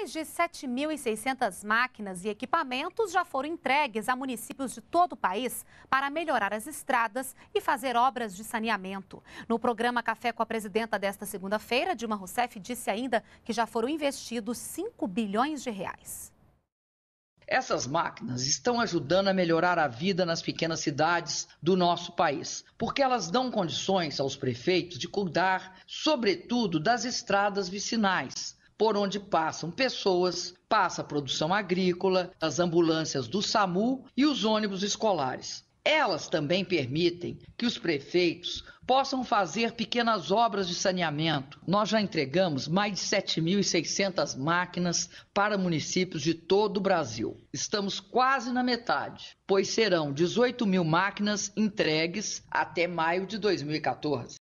Mais de 7.600 máquinas e equipamentos já foram entregues a municípios de todo o país para melhorar as estradas e fazer obras de saneamento. No programa Café com a Presidenta desta segunda-feira, Dilma Rousseff disse ainda que já foram investidos 5 bilhões de reais. Essas máquinas estão ajudando a melhorar a vida nas pequenas cidades do nosso país, porque elas dão condições aos prefeitos de cuidar, sobretudo, das estradas vicinais por onde passam pessoas, passa a produção agrícola, as ambulâncias do SAMU e os ônibus escolares. Elas também permitem que os prefeitos possam fazer pequenas obras de saneamento. Nós já entregamos mais de 7.600 máquinas para municípios de todo o Brasil. Estamos quase na metade, pois serão 18 mil máquinas entregues até maio de 2014.